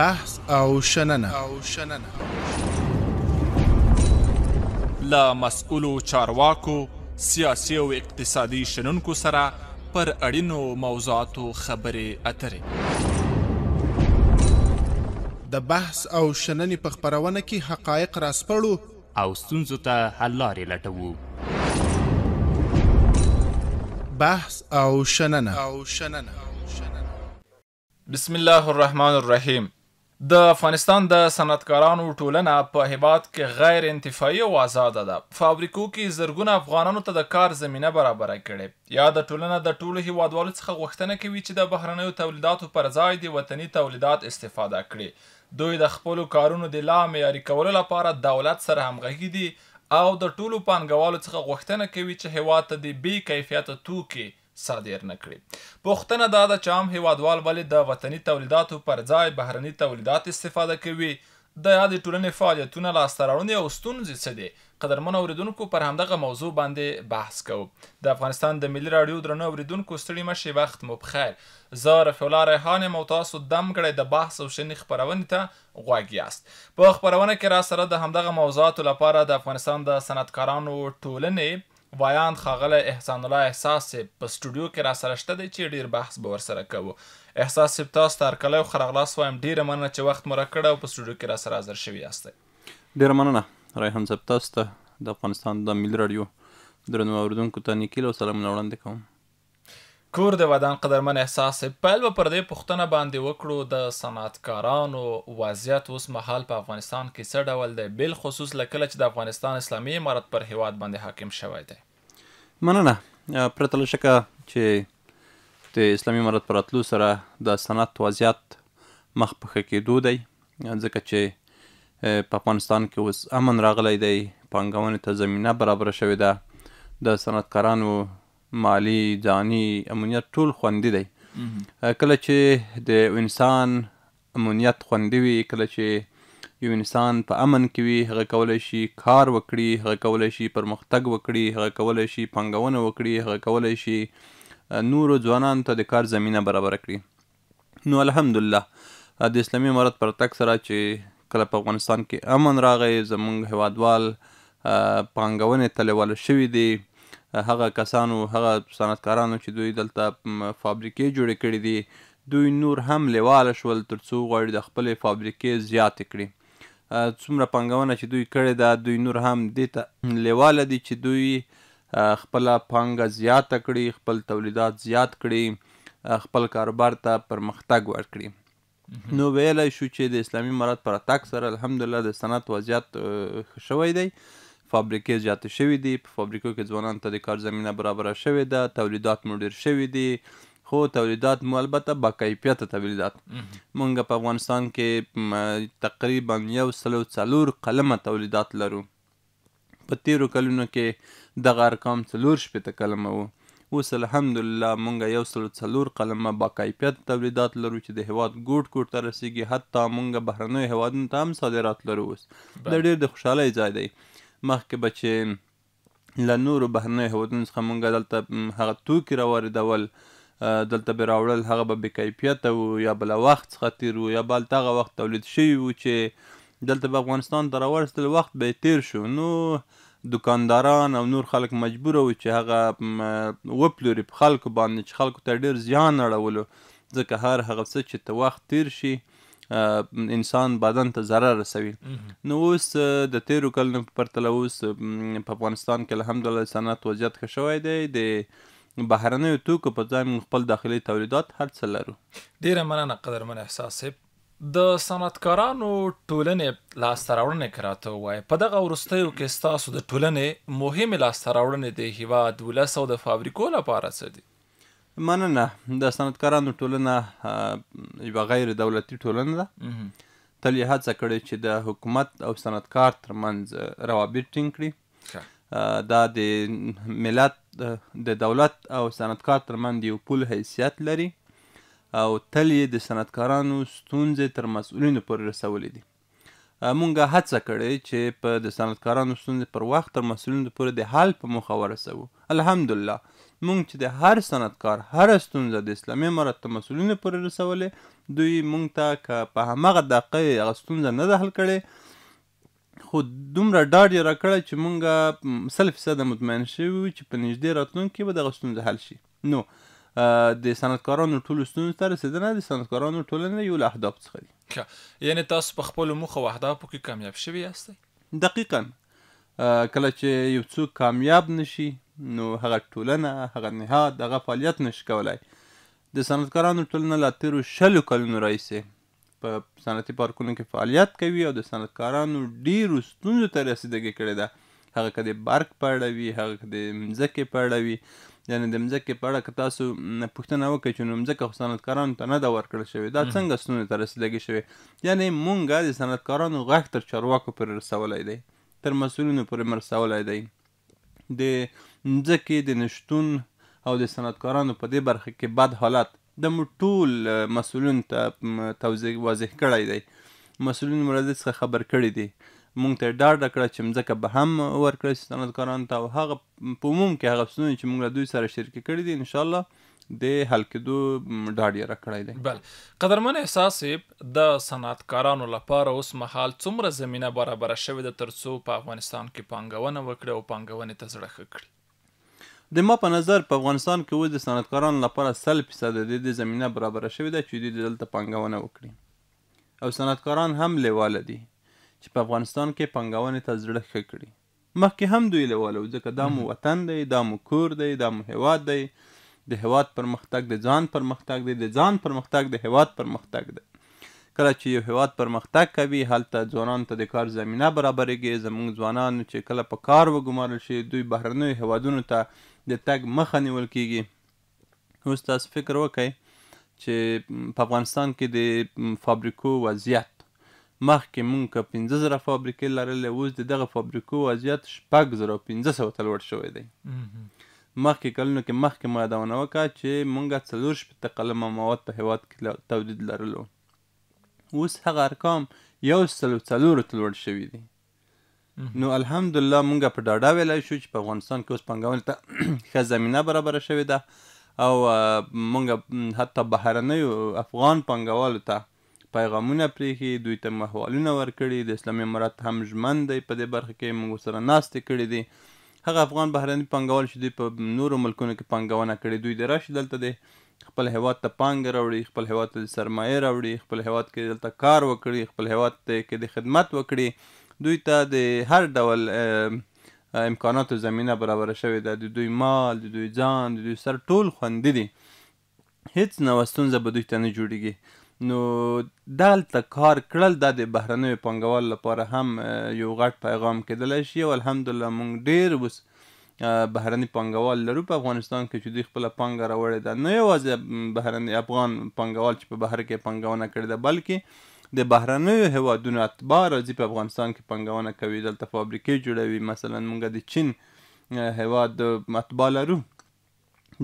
بحث او شننه او شننه لا مسؤلو چارواکو سیاسي او اقتصادي شنونکو سره پر اړینو موضوعاتو خبرې اترې د بحث او شننې په خبرونه کې حقایق راسپړو او ستونزو ته حل لارې لټوو بحث او شننه او شننه بسم الله الرحمن الرحیم د افغانستان د صنعتکارانو ټولنه په هیواد کې غیر انتفاعي او آزاد ده فابریکو کې زرګونه افغانانو ته د کار زمینه برابره کړې یا د ټولنه د ټولو هیوادوالو څخه غوښتنه کوي چې د بهرنیو تولیداتو پر ځای د وطني تولیدات استفاده کړي دوی د خپلو کارونو د لا معیاري کولو لپاره دولت سره همغږي دي او د ټولو پانګوالو څخه غوښتنه کوي چې هیواد ته د بې کیفیته توکي صادر نه کړي پوښتنه دا ده چې عام هیوادوال ولې د وطني تولیداتو پر ځای بهرني تولیدات استفاده کوي د یادې ټولنې فعالیتونه لاسته راوړنې او ستونزې څه دي قدرمن اوریدونکو پر همدغه موضوع باندې بحث کوو د افغانستان د ملي رادیو درنو اوریدونکو ستړي مشي وخت مو بخیر زه رفیع الله ریحان یم او تاسو دمګړی د بحث او شنې خپرونې ته غوږ یاست په خپرونه کې را سره د همدغه موضوعاتو لپاره د افغانستان د صنعتکارانو ټولنې وایان خاغله احسان الله احساس په سټوډیو کې را سره شته دی چې ډیر بحث به ورسره کوو احساس صاحب تاسو ته هرکلی خراغلاس وایم ډیره مننه چې وخت مو راکړی او په سټوډیو کې را سره حاضر شوي یاستئ ډیره مننه ریحان صاحب تاسو ته د افغانستان د ملي راډیو درنو اوریدونکو ته نیکیل او سلامونه وړاندې کوم کور د ودان قدرمن احساس پیل به پر دې پښتنه باندې وکړو د صنعتکارانو وضعیت اوس مهال په افغانستان کې څه ډول دی بل خصوص لکه چې د افغانستان اسلامي امارت پر هیواد باندې حاکم شوی دی مننه پرته له شکه چې د اسلامي امارت پر اتلو سره د صنعت وضعیت مخ په ښه کېدو دی ځکه چې په افغانستان کې اوس امن راغلی دی پانګونې ته زمینه برابره شوې ده د صنعتکارانو مالی ځاني امنیت ټول خوندي دی کله چې د انسان امنیت خوندي وي کله چې یو انسان په امن کې وي هغه کولای شي کار وکړي هغه کولای شي پرمختګ وکړي هغه کولای شي پنګونه وکړي هغه کولای شي نورو ځوانانو ته د کار زمینه برابر کړي نو الحمدلله د اسلامي امارت پر تک سره چې کله په افغانستان کې امن راغی زمونږ هوادوال پانګونې ته لیواله شوي دي هغه کسانو هغه صنعتکارانو چې دوی دلته فابریکې جوړې کړې دي دوی نور هم لیواله شول تر څو غواړي د خپلې فابریکې زیاتې کړي څومره پانګونه چې دوی کړې ده دوی نور هم دې ته لیواله دي چې دوی خپله پانګه زیاته کړي خپل تولیدات زیات کړي خپل کاروبار ته پرمختګ ورکړي نو ویلی شو چې د اسلامي امارات پر تک سره الحمدلله د صنعت وضعیت ښه شوی دی فابریکې زیاتې شوې دي په فابریکو کې ځوانانو ته د کار زمینه برابره شوې ده تولیدات مو ډېر شوي دي خو تولیدات مو البته با کیفیت تولیدات مونږ په افغانستان کې تقریبا یو سلو څلور قلمه تولیدات لرو په تیرو کلونو کې دغه ارقام څلور شپېته کلمه وو اوس الحمدلله مونږ یو سلو څلور قلمه با کیفیت تولیدات لرو چې د هیواد ګوټ ګوټ ته رسیږي حتی مونږ بهرنیو هیوادونو ته هم صادرات لرو اوس دا ډېر د خوشحالۍ ځای دی مخکې به چې له نورو بهرنیو هیوادونو څخه موږ دلته هغه توکي راواردول دلته به راوړل هغه به بېکیفیته و یا بله وخت څخه تیر و یا به هلته هغه وخت تولید شوي و چې دلته به افغانستان ته راورستل وخت به تیر شو نو دکانداران او نور خلک مجبور و چې هغه وپلوري په خلکو باندې چې خلکو ته ډېر زیان اړولو ځکه هر هغه څه چې ته وخت تیر شي انسان بدن ته ضرر رسوي نو اوس د تیرو کلونو په پرتله اوس په افغانستان کې الحمدلله صنعت وضعیت ښه شوی دی د بهرنیو توکو په ځای موږ خپل داخلي تولیدات هر څه لرو ډیره مننه قدرمن احساس صاحب د صنعتکارانو ټولنې لاسته راوړنې کراته وای په دغه ورستیو کې ستاسو د ټولنې مهمه لاسته راوړنې د هیواد ولسو د فابریکو لپاره څه دي مننه د صنعتکارانو ټولنه یو غیر دولتي ټولنه ده تل یې هڅه کړې چې د حکومت او صنعتکار ترمنځ روابط ټینګ کړي دا د ملت د دولت او صنعتکار ترمنځ یو پل حیثیت لري او تل یې د صنعتکارانو ستونزې تر مسؤلینو پورې رسولې دي مونږه هڅه کړې چې په د صنعتکارانو ستونزې پر وخت تر مسؤلینو پورې د حل په موخه ورسوو الحمدلله مونږ چې د هر صنعتکار هر ستونزه د اسلامي امارت ته مسولینو پورې رسولې دوی مونږ ته که په همغه دقیقه هغه ستونزه نه ده حل کړې خو دومره ډاډ یې راکړی چې مونږ سل فیصده مطمئن شوي وو چې په نږدې راتلونکي به دغه ستونزه حل شي نو د صنعتکارانو ټول ستونزو ته رسیدنه د صنعتکارانو ټولنه یو له اهداف څخه دي یعنی تاسو په خپل موخه او اهدافو کې کامیاب شوي یاستئ دقیقا کله چې یو څوک کامیاب نشي نو هغه ټولنه هغه نهاد هغه فعالیت نشي کولای د صنعتکارانو ټولنه له تیرو شلو کلونو راهیسې په صنعتي پارکونو کې فعالیت کوي او د صنعتکارانو ډیرو ستونزو ته رسیدګي کړې ده هغه که د برق په اړه وي هغه که د مځکې په اړه وي یعنې د مځکې په اړه که تاسو پوښتنه وکړئ چې نو مځکه خو صنعتکارانو ته نه ده ورکړل شوې دا څنګه ستونزو ته رسیدګي شوې یعنې مونږ د صنعتکارانو غږ تر چارواکو پورې رسولی دی تر مسؤلینو پورې مې رسولی دی د مځکې د نشتون او د صنعتکارانو په دې برخه کې بد حالت د موږ ټول مسؤلین ته توضیح واضح کړی دی مسؤلین مرض څخه خبر کړی دی مونږ ته ډاډه کړه چې مځکه به هم ورکړل شي صنعتکارانو ته او هغه په عموم کې هغه ستونزې چې موږ له دوی سره شریکې کړي دي انشاءالله د حل کېدو ډاډ یې راکړی دی بل قدرمن احساس د صنعتکارانو لپاره اوس مهال څومره زمينه برابر شوې ده ترڅو په افغانستان کې پانګونه وکړي او پانګونې ته زړه ښه کړي د ما په نظر په افغانستان کې اوس د صنعتکارانو لپاره سل فیصده د دې زمینه برابره شوې ده چې دوی دلته پانګونه وکړي او صنعتکاران هم لیواله دي چې په افغانستان کې پانګونې ته زړه ښه کړي مخکې هم دوی لیواله وو ځکه دا مو وطن دی دا مو کور دی دا مو هیواد دی د هیواد پرمختګ د ځان پرمختګ دی د ځان پرمختګ د هیواد پرمختګ دی کله چې یو هیواد پرمختګ کوي هلته ځوانان ته د کار زمینه برابرېږي زموږ ځوانان چې کله په کار وګمارل شي دوی بهرنیو هیوادونو ته د تګ مخه نیول کیږي اوس تاسو فکر وکئ چې په افغانستان کې د فابریکو وضعیت مخکې مونږ که پنځه زره فابریکې لرلې اوس د دغه فابریکو وضعیت شپږ زره پنځه سوه ته لوړ شوی دی مخکې کلونو کې مخکې ما یادونه وکړه چې مونږ څلور شپېته قلمه مواد په هیواد کې تولید لرلو اوس هغه ارقام یو سلو څلورو ته لوړ شوي دي نو الحمدلله مونږ په ډاډه ویلای شو چې په افغانستان کې اوس پنګونې ته ښه زمینه برابره شوې ده او مونږ حتی بهرنیو افغان پنګوالو ته پیغامونه پرېښي دوی ته محوالونه ورکړي د اسلامي امارات هم ژمن دی په دې برخه کې موږ سره ناستې کړي دي هغه افغان بهرني پانګوال چې دوی په نورو ملکونو کې پانګونه کړې دوی د راشي دلته دی خپل هیواد ته پانګ راوړي خپل هیواد ته سرمایه راوړي خپل هیواد کې دلته کار وکړي خپل هیواد ته کې د خدمت وکړي دوی ته د هر ډول امکاناتو زمینه برابر شوې ده د دوی مال د دوی ځان د دوی سر ټول خوندي دي هیڅ نوه ستونزه به دوی ته نه جوړیږي نو دلته کار کړل دا د بهرنیو پانګوال لپاره هم یو غټ پیغام کېدلی شي او الحمدلله موږ ډیر اوس بهرني پانګوال لرو په افغانستان کې چې دوی خپل پانګه راوړې ده نه یوازې بهرني افغان پانګوال چې په بهر کې پانګونه کړې ده بلکې د بهرنیو هیوادونو اتباع راځي په افغانستان کې پنګونه کوي دلته فابریکې جوړوي مثلا موږ د چین هیواد اتباع لرو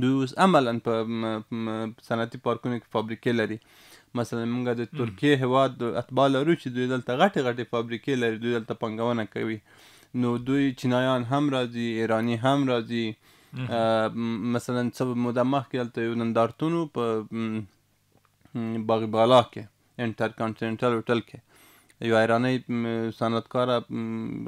دوی اوس عملا په صنعتي پارکونو کې فابریکې لري مثلا موږ د ترکیه هیواد اتباع لرو چې دوی دلته غټې غټې فابریکې لري دوی دلته پنګونه کوي نو دوی چینایان هم راځي ایرانی هم راځي مثلا څه موده مخکې هلته یو نندارتون په باغ بالا کې انټرکانټینټل هوټل کې یو ایرانی صنعتکار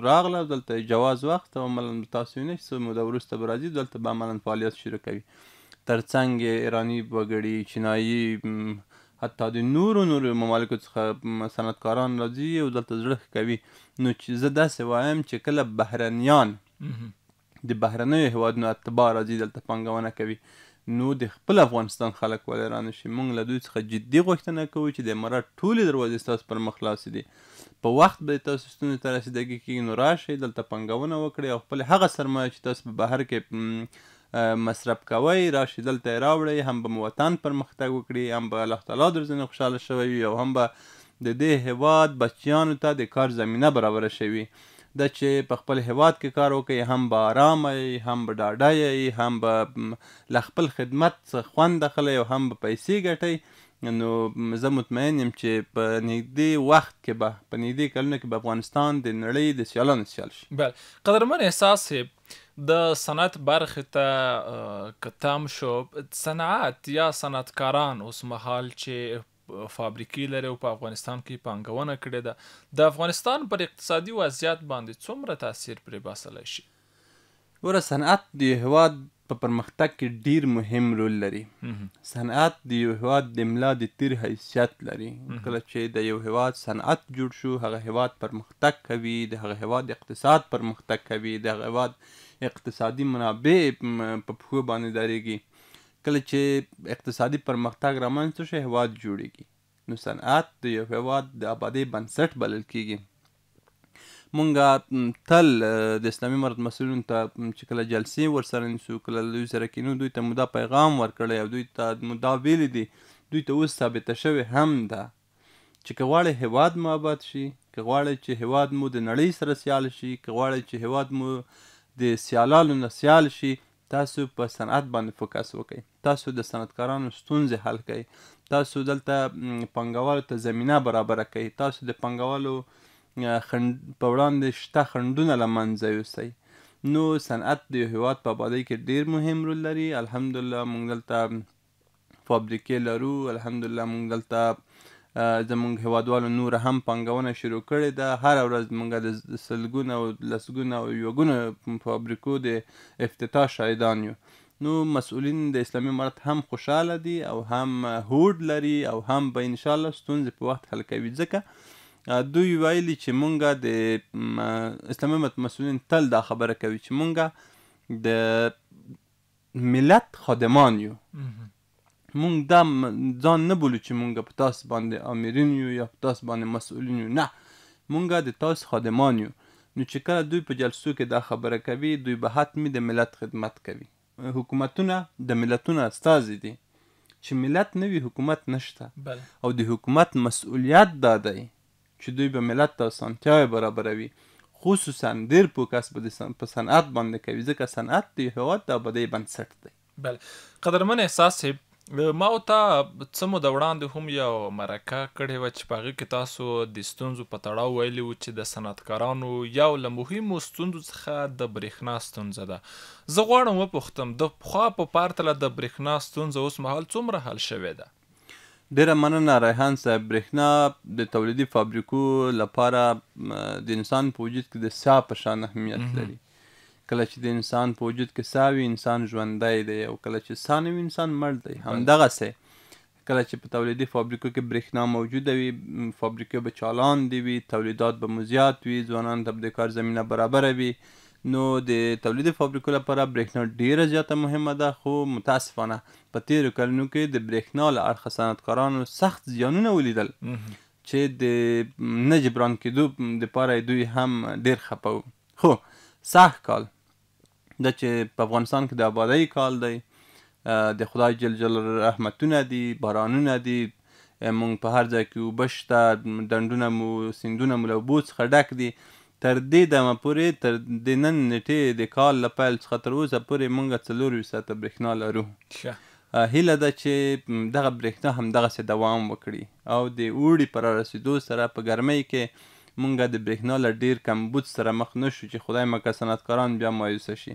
راغله دلته جواز وخت او مل تاسو نه څه موده وروسته برازي دلته به عملاً فعالیت شروع کوي ترڅنګ ایرانی وګړي چینایي حتی د نورو نورو ممالکو څخه صنعتکاران راځي او دلته زړه کوي نو چې زه داسې وایم چې کله بهرنیان د بهرنیو هیوادونو اتباع راځي دلته پانګونه کوي نو د خپل افغانستان خلک ولې رانه شي موږ له دوی څخه جدي غوښتنه کوو چې د امارات ټولې دروازې ستاسو پر مخ خلاصې دي په وخت به تاسو ستونزې ته رسیدګي کېږي نو راشئ دلته پنګونه وکړئ او خپل هغه سرمایه چې تاسو په بهر کې مصرف کوي راشي دلته راوړي هم به وطن پرمختګ وکړي هم به الله تعالی درځنه خوشاله شوی او هم به د دې هواد بچیانو ته د کار زمینه برابر شوي د چې په خپل هیواد کې کار وکړي هم به آرام یې هم به ډاډه یې هم به له خپل خدمت څخه خوند اخلي او هم به پیسې ګټي نو زه مطمئن یم چې په نږدې وخت کې به په نږدې کلونو کې به افغانستان د نړۍ د سیالانو سیال شي بله قدرمن احساس د صنعت برخې ته کتم شو صنعت یا صنعتکاران اوس مهال چې فابریکې لري او په افغانستان کې پانګونه کړې ده د افغانستان پر اقتصادي وضعیت باندې څومره تاثیر پرې باسلی شي ګوره صنعت د هیواد په پرمختګ کې ډیر مهم رول لري صنعت د یو هیواد د ملا د تیر حیثیت لري کله چې د یو هیواد صنعت جوړ شو هغه هیواد پرمختګ کوي د هغه هیواد اقتصاد پرمختګ کوي د هغه هیواد اقتصادي منابع په پښو باندې درېږي کله چې اقتصادي پرمختګ رامنځته شي هیواد جوړیږي نو صنعت د یو هیواد د آبادۍ بنسټ بلل کیږي مونږه تل د اسلامي مرد مسولون ته چې کله جلسې ورسره نیسو کله دوی سره کینو دوی ته مو دا پیغام ورکړی او دوی ته مو دا ویلي دي دوی ته اوس ثابته شوې هم ده چې که غواړئ هیواد مو آباد شي که غواړئ چې هیواد مو د نړۍ سره سیال شي که غواړئ چې هیواد مو د سیالانو نه سیال شي تاسو په صنعت باندې فوکس وکړئ تاسو د صنعتکارانو ستونزې حل کړئ تاسو دلته پنګوالو ته زمینه برابره کړئ تاسو د پنګوالو خند په وړاندې شته خندونه له منځه یوسئ نو صنعت د هیواد په آبادۍ کې ډیر مهم رول لري الحمدلله موږ دلته فابریکې لرو الحمدلله موږ دلته زمونږ هیوادوالو نور هم پانګونه شروع کړې ده هر ورځ مونږ د سلګونه او لسګونه او یوګونه فابریکو د افتتاح شاهدان یو نو مسؤلین د اسلامي امارت هم خوشاله دي او هم هوډ لري او هم به ان شاء الله ستونزې په وخت حل کوي ځکه دوی ویلي چې مونږه د اسلامي امارت مسؤلین تل دا خبره کوي چې مونږه د ملت خادمان یو مونږ دا ځان نه بولو چې مونږ په تاسو باندې امیرین یو یا په تاسو باندې مسؤلین یو نه مونږ د تاسو خادمان یو نو چې کله دوی په جلسو کې دا خبره کوي دوی به حتمی د ملت خدمت کوي حکومتونه د ملتونو استازي دي چې ملت نه وي حکومت نشته بل. او د حکومت مسؤلیت دا دی چې دوی به ملت ته اسانتیاوې برابروي خصوصا ډېر فوکس به په صنعت باندې کوي ځکه صنعت د هېواد د ابدۍ بنسټ دی بله قدرمن احساس صاحب ما او تا څه مو د وړاندې هم یو مرکه کړې و چې په هغه کې تاسو د ستونزو په تړاو ویلي و چې د صنعتکارانو یو له مهمو ستونزو څخه د برېښنا ستونزه ده زه غواړم وپوښتم د پخوا په پارتله د برېښنا ستونزه اوس مهال څومره حل شوې ده ډیره مننه ریحان صاحب برېښنا د تولیدي فابریکو لپاره د انسان په وجود کې د سا په شان اهمیت لري کله چې د انسان په وجود کې ساوي انسان ژوندی دی او کله چې سانه وي انسان مړ دی همدغه سه کله چې په تولیدي فابریکو کې برېښنا موجوده وي فابریکې به چالاندې وي تولیدات به مو زیات وي ځوانان ته د کار زمینه برابره وي نو د تولیدي فابریکو لپاره برېښنا ډیره زیاته مهمه ده خو متاسفانه په تیرو کلونو کې د برېښنا له اړخه صنعتکارانو سخت زیانونه ولیدل چې د نه جبران کېدو دپاره دوی هم ډیر خپه خو سخت کال دا چې په افغانستان کې د آبادی کال دی د خدای جل جلاله رحمتونه دي بارانونه دي مونږ په هر ځای کې اوبه شته ډنډونه مو سیندونه مو له اوبو څخه ډک دي تر دې دمه پورې تر د نن نیټې د کال له پیل څخه تر اوسه پورې مونږ څلورویشت ساعته برېښنا لرو هیله ده چې دغه برېښنا همدغسې دوام وکړي او د اوړي په رارسېدو سره په ګرمۍ کې مونږ د برېښنا له ډیر کمبود سره مخ نه شو چې خدای مکه صنعتکاران بیا مایوسه شي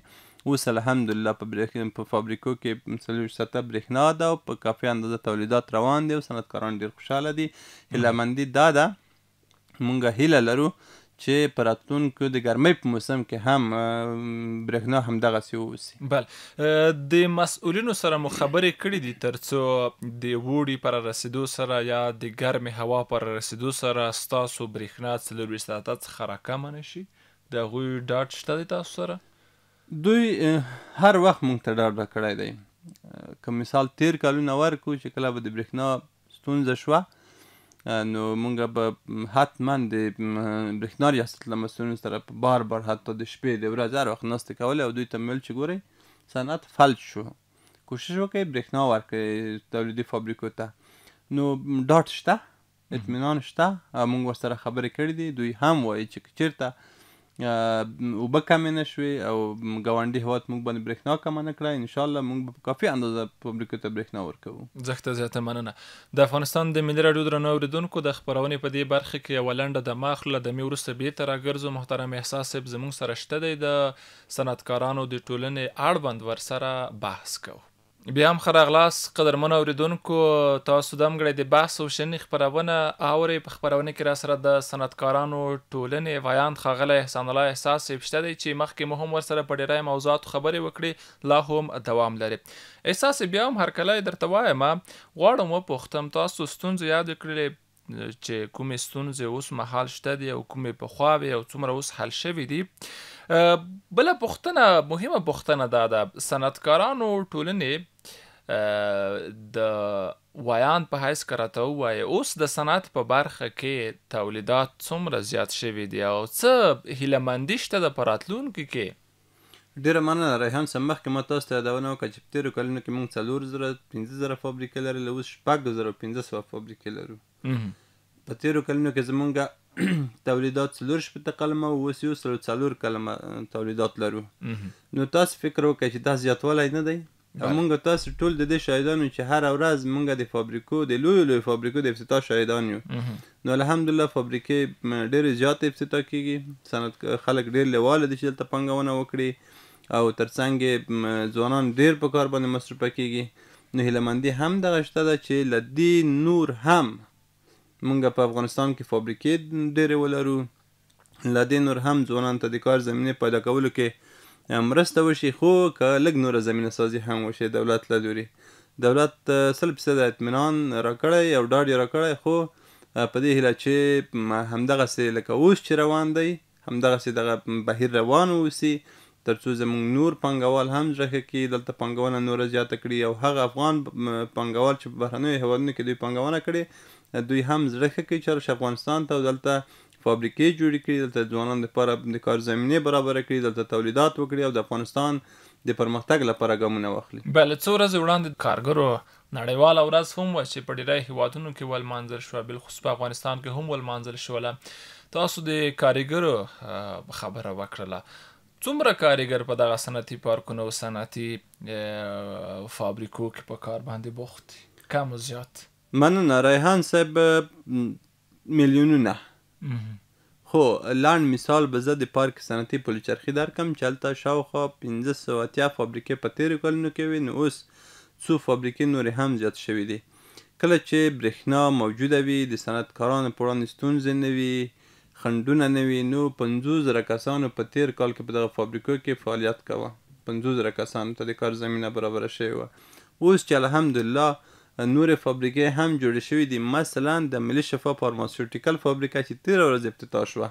اوس الحمدلله په برېښنا په فابریکو کې څلوېښت ساعته برېښنا ده او په کافي اندازه تولیدات روان دي او صنعتکاران ډیر خوشحاله دي هیله مندي دا ده مونږ هیله لرو چې پراتونکو د ګرمۍ په موسم کې هم برېښنا هم دغه سی اوسي بل د مسؤلینو سره مو خبرې کړې دي ترڅو د وړي پر رسیدو سره یا د ګرمې هوا پر رسیدو سره ستاسو برېښنا څلور ساعت څخه راکم نشي د غوي ډاټ شته دی تاسو سره دوی هر وخت مونږ ته ډاډ راکړی دی که مثال تیر کالونه ورکو چې کله به د برېښنا ستونزه شوه نو مونږ به حتما د برېښنا ریاست له مسؤلینو سره بار بار حتی د شپې د ورځې هر وخت ناستې کولې او دوی ته مې چې ګورئ صنعت فلج شو کوشش وکړئ برېښنا ورکړئ تولیدي فابریکو ته نو ډاټ شته اطمینان شته موږ ورسره خبرې کړې دي دوی هم وایي چې چیرته وبه کمې نه شوې او ګاونډي هیواد موږ باندې برېښنا کمه نه کړه ان شاء الله موږ په کافي اندازه پبلیکو ته برېښنا ورکوو زښته زیاته مننه د افغانستان د ملي راډیو درنو اوریدونکو د خبرونې په دې برخه کې یو لنډه د ماخله د میورسته به تر راګرځو محترم احساس زموږ سره شته دی د صنعتکارانو د ټولنې اړوند ور سره بحث کوو بیا هم خره غلاس قدرمن اوریدونکو تاسو د امګړې د بحث او شنې خبرونه اوري په خبرونه کې را سره د صنعتکارانو ټولنې ویان خغله احسان الله احساس پښته دی چې مخکې مو هم ور سره په ډیرای موضوعات خبرې وکړې لا هم دوام لري احساس بیا هم هر کله درته وایم غواړم وپوښتم تاسو ستونزې یاد کړئ چې کومې ستونزې اوس مهال شته دي او کومې په خوا وي او څومره اوس حل شوي دي بل پښتنه مهمه پښتنه ده د صنعتکارانو ټولنې د ویان په هیڅ کراته وای اوس د صنعت په برخه کې تولیدات څومره زیات شوي دي او څه هیلمندشته د پراتلونکو کې ډیره مننه ریحان سم مخکې ما تاسو ته یادونه وکړه چې په تېرو کلونو کې موږ څلور زره پنځه زره فابریکې لرلې اوس شپږ زره پنځه سوه فابریکې لرو په تېرو کلونو کې زمونږ تولیدات څلور شپېته کلمه اوس یو سل څلور کلمه تولیدات لرو نو تاسو فکر وکړئ چې دا زیاتوالی نه دی مونږ تاسو ټول د دې شاهدانو چې هر ورځ مونږ د فابریکو د لوی لوی فابریکو د افتتاح شاهدان یو نو الحمدلله فابریکې ډېرې زیات افتتاح کیږي صنعت خلک ډېر لیواله دي چې دلته پنګونه وکړي او ترڅنګ ځوانان ډېر په کار باندې مصروف کیږي نو هیلمندي هم دغه شته ده چې لدی نور هم مونږ په افغانستان کې فابریکې ډېرې ولرو لدی نور هم ځوانان ته د کار زمینه پیدا کولو کې مرسته وشي خو که لږ نوره زمینه سازي هم وشي دولت له لوري دولت سل فیصده اطمینان راکړی او ډاډ یې راکړی خو په دې هیله چې همدغسې لکه اوس چې روان دی همدغسې دغه بهیر روان واوسي تر څو زموږ نور پانګوال هم ځکه کې دلته پانګونه نور زیاته کړي او هغه افغان پانګوال چې په بهرنیو هیوادونو کې دوی پانګونه کړي دوی هم زړه کې چې افغانستان ته دلته فابریکې جوړې کړي دلته ځوانان لپاره د کار زمینه برابر کړي دلته تولیدات وکړي او د افغانستان د پرمختګ لپاره ګامونه واخلي بل څو ورځې وړاندې کارګرو نړیواله ورځ هم و چې په ډیری هیوادونو کې ول مانځل شو بل خصوص په افغانستان کې هم ول مانځل شو تاسو د کاریګرو خبره وکړه څومره کاریګر په دغه صنعتي پارکونو او صنعتي فابریکو کې په کار باندې بوخت کم زیات من نه ریحان صاحب میلیونونه خو لاند مثال به زه د پارک صنعتي پلچرخي درکم چې هلته شاوخوا پنځه سوه اتیا فابریکې په تېرو کلونو کې وې نو اوس څو فابریکې نورې هم زیات شوي دي کله چې برېښنا موجوده وي د صنعتکارانو په وړاندې ستونزې نه وي خنډونه نه وي نو پنځوس زره کسانو په تېر کال کې په دغه فابریکو کې فعالیت کوه پنځوس زره کسانو ته د کار زمینه برابره شوې وه اوس چې الحمدلله نور فابریکې هم جوړې شوې دي مثلا د ملي شفا فارماسیوټیکل فابریکه چې تیر ورځ افتتاح شوه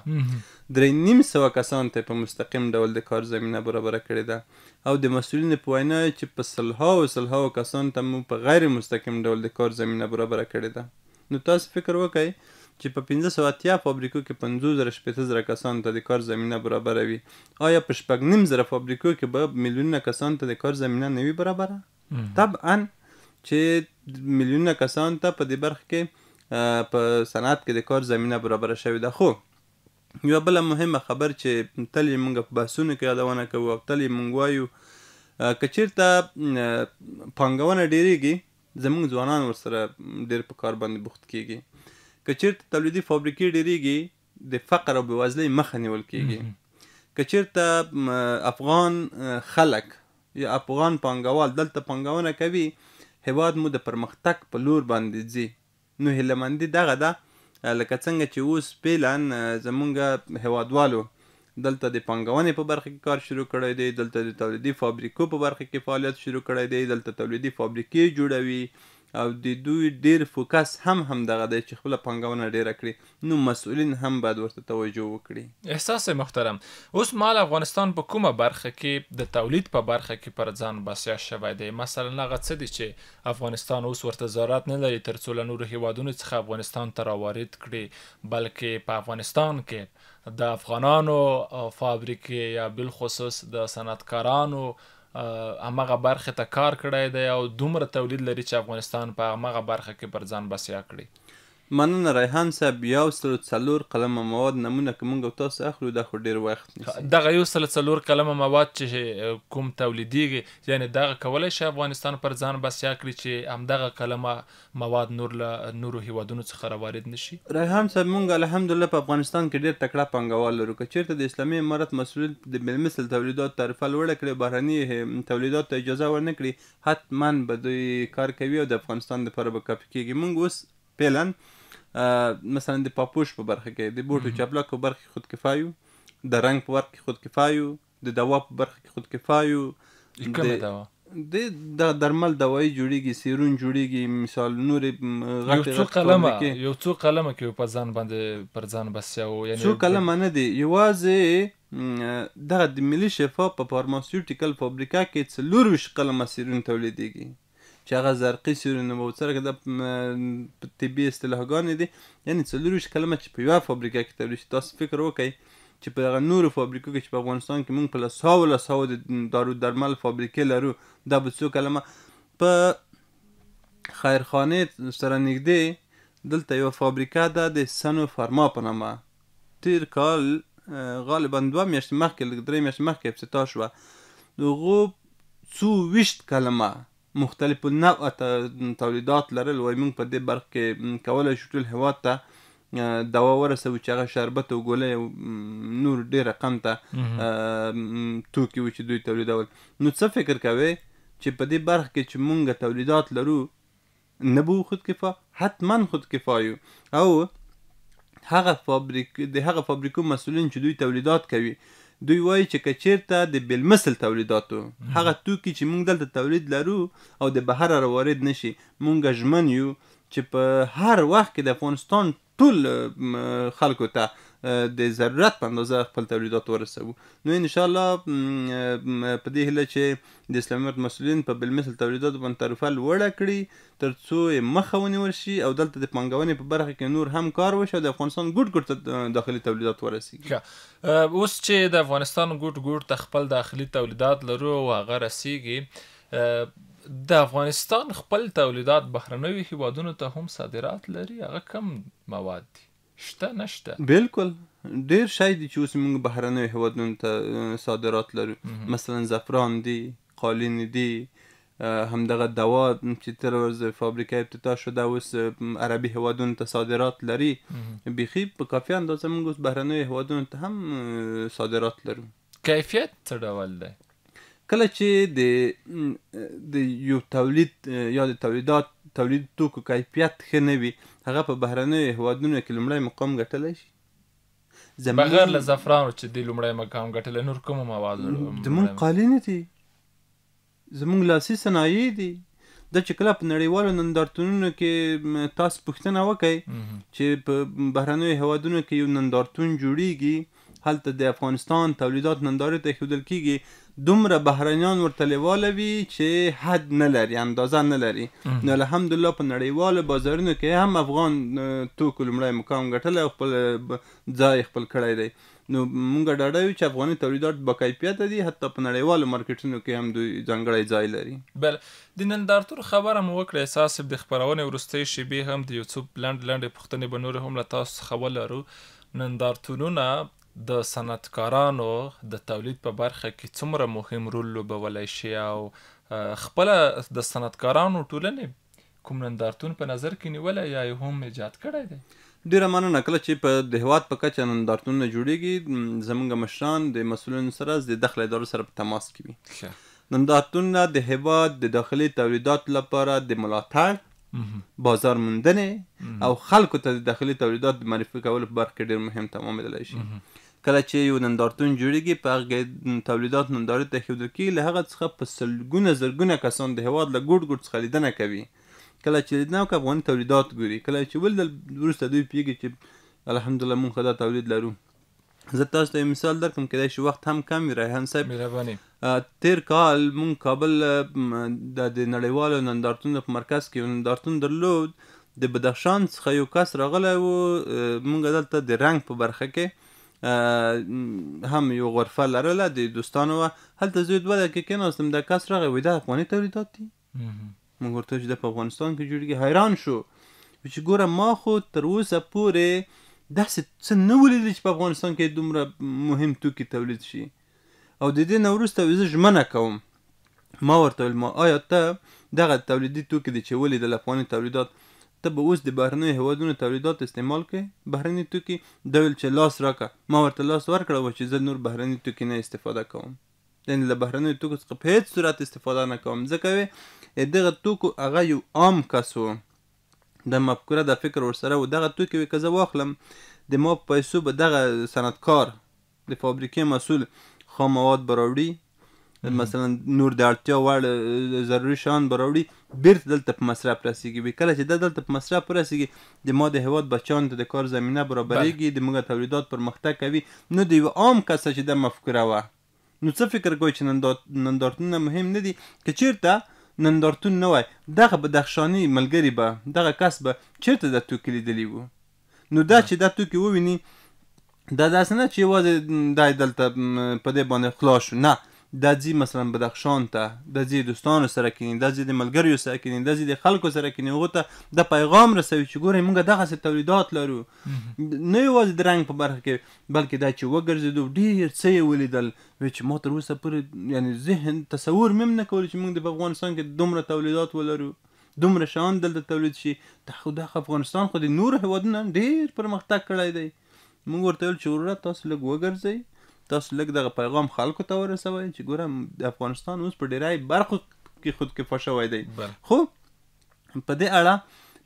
درې نیم سوه کسان ته په مستقیم ډول د کار زمینه برابره کړې ده او د مسؤلینو په وینا چې په سلهاو سلهاو کسان ته مو په غیر مستقیم ډول د کار زمینه برابره کړې ده نو تاسو فکر وکړئ چې په 1580 فابریکو کې 50000 کسان ته د کار زمینه برابر وي آیا په 6.5 فابریکو کې به میلیونونه کسان ته د کار زمینه نوي برابره طبعا چې میلیونه کسان ته په دې برخه کې په صنعت کې د کار زمینه برابر شوې ده خو یو بل مهمه خبر چې تل مونږ په بحثونو کې یادونه کوو او تل مونږ وایو کچیرته پانګونه ډیریږي زمونږ ځوانان ورسره ډیر په کار باندې بوخت کیږي کچیرته تولیدي فابریکې ډیریږي د فقر او بېوزلۍ مخه نیول کیږي کچیرته افغان خلک یا افغان پانګوال دلته پانګونه کوي هیواد مو د پرمختګ په لور باندې ځي نو هیلمندي دغه ده لکه څنګه چې اوس پیلان زمونږ هیوادوالو دلته د پنګونې په برخه کې کار شروع کړی دی دلته د تولیدي فابریکو په برخه کې فعالیت شروع کړی دی دلته تولیدي فابریکې جوړوي او د دوی ډیر فوکس هم هم دغه دی چې خپل پنګونه ډیره کړي نو مسؤلین هم باید ورته توجه وکړي احساس محترم اوس مال افغانستان په کومه برخه کې د تولید په برخه کې پر ځان بسیا شوی دی مثلا هغه څه دي چې افغانستان اوس ورته ضرورت نه لري ترڅو له نورو هیوادونو څخه افغانستان ته راوارد کړي بلکې په افغانستان کې د افغانانو فابریکې یا بالخصوص د صنعتکارانو هغه برخه ته کار کړی دی او دومره تولید لري چې افغانستان په هغه برخه کې پر ځان بسیا کړي مننه ریحان صاحب یو سل څلور قلمه مواد نمونه که مونږ تاسو اخلو دا خو ډیر وخت نیسي دغه یو سل څلور قلمه مواد چې کوم تولیدیږي یعنی دغه کولای شي افغانستان پر ځان بس یا کړی چې همدغه قلمه مواد نور له نورو هیوادونو څخه راوارد نشي ریحان صاحب مونږ الحمدلله په افغانستان کې ډیر تکړه پنګوال لرو که چیرته د اسلامي امارت مسؤل د بالمثل تولیدات طرفه لوړه کړي بهرني تولیدات ته اجازه ورنکړي حتما به دوی کار کوي او د افغانستان لپاره به کاپي کیږي مونږ اوس پیلن مثلا د پاپوش په برخه کې د بوټو چپلاک په برخه کې خود کفایو د رنگ په برخه کې خود کفایو د دوا په برخه کې خود کفایو کومه دوا د د درمل دوايي جوړیږي سیرون جوړیږي مثال نور غټ یو قلمه یو څو قلمه کې په ځان باندې پر ځان بس یو یعنی څو قلمه نه دی یوازې د ملي شفا په فارماسيوټیکل فابریکا کې څلور وش قلمه سیرون تولیدېږي چې هغه زرقی سورونه وو سره د طبي اصطلاحګانې دي یعنی څلورویشت کلمه چې په یوه فابریکه کې تولید شي تاسو فکر وکئ چې په هغه نورو فابریکو کې چې په افغانستان کې موږ په لس هاو لس هاو د دارو درمل فابریکې لرو دا به څو کلمه په خیرخانې سره نږدې دلته یوه فابریکه ده د سنو فرما په نامه تیر کال غالبا دوه میاشتې مخکې لږ درې میاشتې مخکې افتتاح شوه د هغو څو ویشت کلمه مختلف النوع تولیدات لرل وای موږ په دې برخه کې کولای شو ټول هیواد ته دوا ورسوي چې هغه شربت او ګولۍ نور ډېر رقم ته توکي و چې دوی تولیدول نو څه فکر کوئ چې په دې برخه کې چې موږ تولیدات لرو نبو خود کفا حتما خود کفایو او هغه فابریک د هغه فابریکو مسولین چې دوی تولیدات کوي دوی وایي چې کچیرته د بلمسل تولیداتو هغه توکي چې موږ دلته تولید لرو او د بهر را وارد نشي موږ ژمن یو چې په هر وخت کې د افغانستان ټول خلکو ته د ضرورت په اندازه خپل تولیدات ورسوو نو ان شاء الله په دې هله چې د اسلامي مسولین په بل مثل تولیدات باندې تعرفه لوړه کړي ترڅو مخاوني ورشي او دلته د پنګونې په برخه کې نور هم کار وشي د افغانستان ګډ ګډ ته داخلي تولیدات ورسیږي اوس چې د افغانستان ګډ ګډ ته خپل داخلي تولیدات لرو او هغه رسیږي د افغانستان خپل تولیدات بهرنوي هیوادونو ته هم صادرات لري هغه کم مواد دي شته نشته بالکل ډیر شی دي چې اوس موږ بهرنیو هیوادونو ته صادرات لرو مثلا زعفران دي قالین دي همدغه دوا چې تر ورځ فابریکه ابتدا شده اوس عربي هیوادونو ته صادرات لري بيخي په کافي اندازه موږ اوس بهرنیو هیوادونو ته هم صادرات لرو کیفیت څه ډول دی کله چې د د یو تولید یا د تولیدات تولید توکو کیفیت ښه نه وي هغه په بهرنیو هیوادونو کې لومړی مقام ګټلی شي بغیر له زعفرانو چې دی لومړی مقام ګټلی نور کوم مواد زمونږ قالینې دي زمونږ لاسي صنایع دي د چې کله په نړیوالو نندارتونونو کې تاسو پوښتنه وکئ چې په بهرنیو هیوادونو کې یو نندارتون جوړیږي هلته د افغانستان تولیدات نندارې ته ښودل کیږي دومره بهرنیان ورته لیواله وي چې حد نه لري اندازه نه لري نو الحمدلله په نړیوالو بازارونو کې هم افغان توکو لومړی مقام ګټلی او خپل ځای خپل کړی دی نو مونږ ډاډه یو چې افغاني تولیدات با کیفیت دي حتی په نړیوالو مارکیټونو کې هم دوی ځانګړی ځای لري بل د نندارتور خبره مو وکړه اساس د خبرونه ورستۍ شیبې هم د یوټیوب لاند لاندې پښتنې بنور هم له تاسو خبر لرو نندارتونونه د صنعتکارانو د تولید په برخه کې څومره مهم رول لوبولای شي او خپل د صنعتکارانو ټولنې کوم نندارتون په نظر کې نیولای یا هم ایجاد کړی دی ډیره مننه کله چې په د هواد په کچه نندارتونونه جوړیږي زمونږ مشران د مسولینو سره د داخله ادارو سره په تماس کې وي نندارتونونه د هواد د داخلي تولیدات لپاره د ملاتړ بازار موندنې او خلکو ته د داخلي تولیدات معرفي کول په برخه کې ډیر مهم تمامېدلی شي کله چې یو نندارتون جوړیږي په هغه تولیدات نندارې ته ښودل کیږي له هغه څخه په سلګونه زرګونه کسان د هیواد له ګوټ ګوټ څخه لیدنه کوي کله چې لیدنه کوي افغاني تولیدات ګوري کله چې ولیدل وروسته دوی پیږي چې الحمدلله مونږ ښه دا تولید لرو زه تاسو ته مثال درکم کېدای شي وخت هم کم وي ریحان صاحب مهرباني تیر کال مونږ کابل د نړیوالو نندارتونو په مرکز کې نندارتون درلود د بدخشان څخه یو کس راغلی و مونږ دلته د رنګ په برخه کې هم یو غرفه لرله د دوستانو هلته زه دوه دقیقې کېناستم د کس راغی وایي دا افغاني تولیدات دي موږ ورته چې دا په افغانستان کې جوړېږي حیران شو چې ګوره ما خو تر اوسه پورې داسې څه نه ولیدل چې په افغانستان کې دومره مهم توکي تولید شي او د دې نه وروسته زه ژمنه کوم ما ورته ویل ما آیا ته دغه تولیدي توکي دي چې ولیدل افغاني تولیدات ته به اوس د بهرنیو هیوادونو تولیدات استعمال کړې بهرني توکي دا ویل چې لاس راکړه ما ورته لاس ورکړه و چې زه نور بهرني توکي نه استفاده کوم یعنې له بهرنیو توکو څخه په هیڅ صورت استفاده نه کوم ځکه وې دغه توکو هغه یو عام کس و د مفکوره د فکر ورسره و دغه توکي وې که زه واخلم د ما پیسو به دغه صنعتکار د فابریکې مسول خام مواد به راوړي مثلا نور د اړتیا وړ ضروري شان براوړي بیرته دلته په مصرف رسیږي وي کله چې د دلته په مصرف رسیږي د ما د هواد بچان ته د کار زمینه برابرېږي د موږ تولیدات پرمختګ کوي نو د یو عام کس چې د مفکوره و نو څه فکر کوي چې نندارتون مهم نه دي که چیرته نندارتون نه وای دغه بدخشانی ملګری به دغه کس به چیرته د توکي لیدلی وو نو دا چې دا توکي وویني دا داسې نه چې یوازې دا دلته په دې باندې خلاص شو نه د ځي مثلا بدخشان ته د ځي دوستانو سره کینی د ځي د ملګریو سره کینی د ځي د خلکو سره کینی هغه ته د پیغام رسوي چې ګورې موږ دغه څه تولیدات لرو نه یوازې د رنګ په برخه کې بلکې دا چې وګرځېدو ډیر څه یې ولیدل چې ما تر اوسه پورې یعنی ذهن تصور مم نه کول چې موږ د افغانستان کې دومره تولیدات ولرو دومره شان دلته تولید شي ته خو د افغانستان خو د نور هیوادونو ډیر پرمختګ کړی دی موږ ورته ویل چې ورته تاسو لږ وګرځئ تاسو لږ دغه پیغام خلکو ته ورسوئ چې ګورم د افغانستان اوس په ډیری برخو کې خود کې فشوي دی خو په دې اړه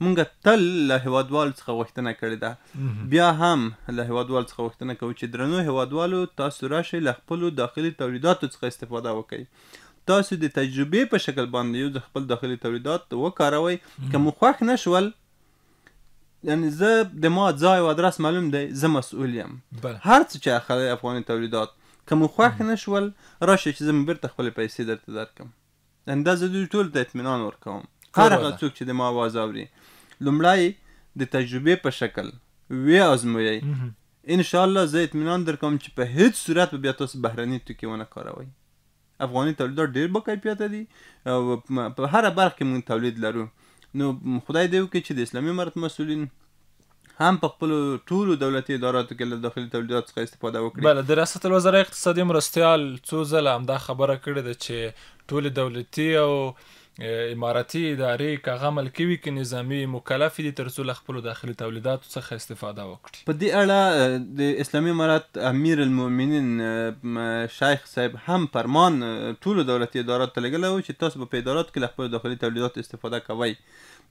مونږ تل له هوادوال څخه وختنه کړې ده بیا هم له هوادوال څخه وختنه کوو چې درنو هوادوالو تاسو راشي له خپل داخلي تولیداتو څخه استفاده وکړئ تاسو د تجربې په شکل باندې یو خپل داخلي تولیدات وکاروئ که مو خوښ نشول یعنی زه د ما ځای او ادرس معلوم دی زه مسؤل یم هر څه چې اخلي افغاني تولیدات کوم خوښ نه شول راشه چې زه بیرته خپل پیسې درته درکم اندازه دوی ټول ته اطمینان ورکوم هر هغه څوک چې د ما आवाज اوري لومړی د تجربې په شکل وی ازمویي ان شاء الله زه اطمینان درکوم چې په هیڅ صورت به بیا تاسو بهرني توکي ونه کاروئ افغاني تولیدات ډیر با کیفیت دي په هر برخه کې مونږ تولید لرو نو خدای دې وکړي چې د اسلامي امارت مسولین هم په خپل ټولو دولتي اداراتو کې له داخلي تولیدات څخه استفاده وکړي بله د ریاست الوزرا اقتصادي مرستیال څو ځله همدا خبره کړې ده چې ټول دولتي او اماراتي ادارې کغه عمل کوي کې نظامی مکلف دي تر څو خپل داخلي تولیداتو څخه استفاده وکړي په دې اړه د اسلامي امارات امیر المؤمنین شیخ صاحب هم فرمان ټول دولتي ادارات ته لګل او چې تاسو په ادارات کې خپل داخلي تولیدات استفاده کوئ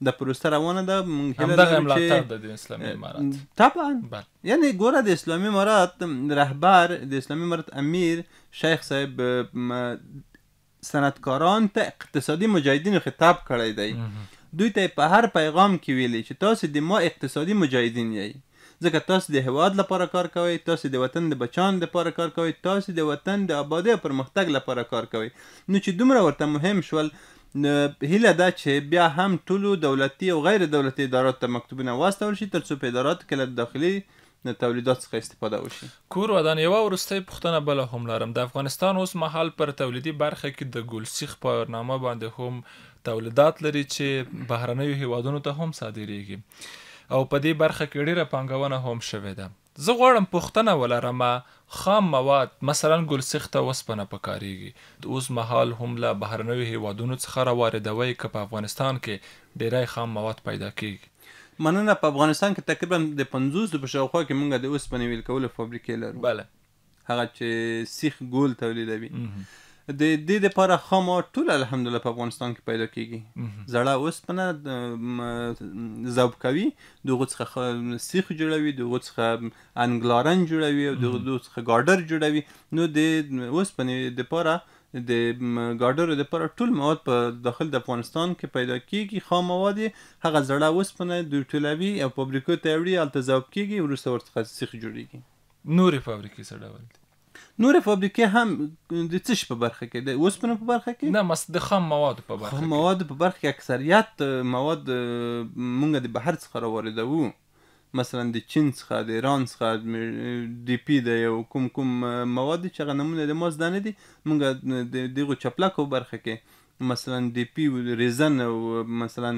د پروسه روانه ده مونږ هله د ملاتړ د اسلامي امارات طبعا یعنی ګوره د اسلامي امارات رهبر د اسلامي امارات امیر شیخ صاحب صنعتکاران ته اقتصادي مجاهدینو خطاب کړی دی دوی ته په هر پیغام کې ویلي چې تاسو د ما اقتصادي مجاهدین یې ځکه تاسو د هواد لپاره کار کوئ تاسو د وطن د بچان لپاره کار کوئ تاسو د وطن د آبادی او پرمختګ لپاره کار کوئ نو چې دومره ورته مهم شول هیله ده چې بیا هم ټولو دولتي او غیر دولتي ادارو ته مکتوبونه واستول شي ترڅو په ادارات کې داخلي د تولیدات څخه استفاده وشي کور ودان یو ورسته پښتنه بل هم لرم د افغانستان اوس مهال پر تولیدي برخه کې د ګلسیخ په نامه باندې هم تولیدات لري چې بهرنیو هیوادونو ته هم صادریږي او په دې برخه کې ډیره پانګونه هم شوې ده زه غواړم پښتنه ولرم خام مواد مثلا ګلسیخ ته وسپنه پکاريږي د اوس مهال هم له بهرنیو هیوادونو څخه راواردوي ک په افغانستان کې ډیری خام مواد پیدا کیږي مننه په افغانستان کې تقریبا د 50 د شاوخوا کې مونږ د اوسپنې ویل کولو فابریکې لرو بله هغه چې سیخ ګول تولیدوي د دې لپاره خامه ټول الحمدلله په افغانستان کې پیدا کیږي زړه اوسپنه زوب کوي د غوڅخه سیخ جوړوي د غوڅخه انګلارن جوړوي او د غوڅخه ګارډر جوړوي نو د اوسپنې لپاره د ګاډرو د پر ټول مواد په داخل د افغانستان کې پیدا کیږي خام مواد هغه زړه وسپنه د ټولوي او فابریکو ته وړي الته ذوب کیږي ورسره ورڅخه سیخ جوړیږي نورې فابریکې څه ډول دي نور فابریکې هم د څه په برخه کې د اوسپنې په برخه کې نه مس د خام موادو په برخه خام موادو په برخه کې اکثریت مواد مونږ د بهر څخه راوړو مثلا د چین څخه د ایران څخه ډی پی د یو کوم کوم مواد چې غنمونه د ماز دانه دي موږ د دغه چپلکو برخه کې مثلا ډی پی ریزن او مثلا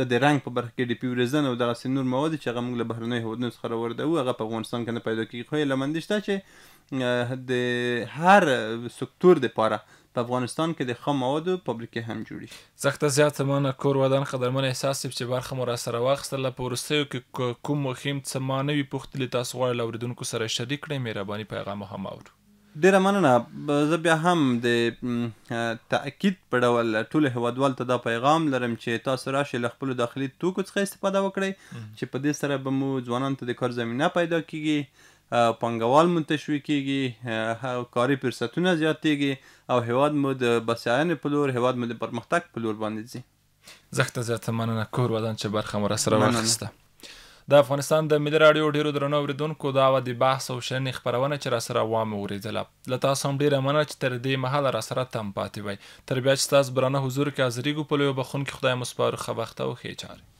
د د رنګ په برخه کې ډی پی ریزن او دغه نور مواد چې هغه موږ له بهرنیو هیوادونو څخه راوړو هغه په افغانستان کې نه پیدا کیږي خو یې لمندې شته چې د هر سکتور لپاره په افغانستان کې د خام موادو فابریکې هم جوړي زخته زیات مانه کور ودان خدمن احساس چې برخه مو را سره واخستله په ورستیو کې کوم مهم څه مانوي پوښتلې تاسو غواړئ اوریدونکو سره شریک کړئ مهرباني پیغام هم اورو ډیره مننه زه بیا هم د تاکید په ډول ټول هوادوال ته دا پیغام لرم چې تاسو راشي له خپل داخلي توکو څخه استفاده وکړئ چې په دې سره به مو ځوانان ته د کار زمینه پیدا کیږي پانګوال مون تشویق کیږي کاري فرصتونه زیاتېږي او هواد مو د بسیاینې په لور هواد مو د پرمختګ په لور باندې ځي زه ته زیاته مننه کور ودان چې برخه مو را سره واخیسته د افغانستان د ملي رادیو ډیرو درنو اوریدونکو دا و د بحث او شنې خبرونه چې را سره وامه اوریدله له تاسو هم ډیره مننه چې تر دې مهاله را سره تم پاتې وای تر بیا چې تاسو برانه حضور کې حاضرېږو په لویو بخون کې خدای مسپار خو وخت او خېچاره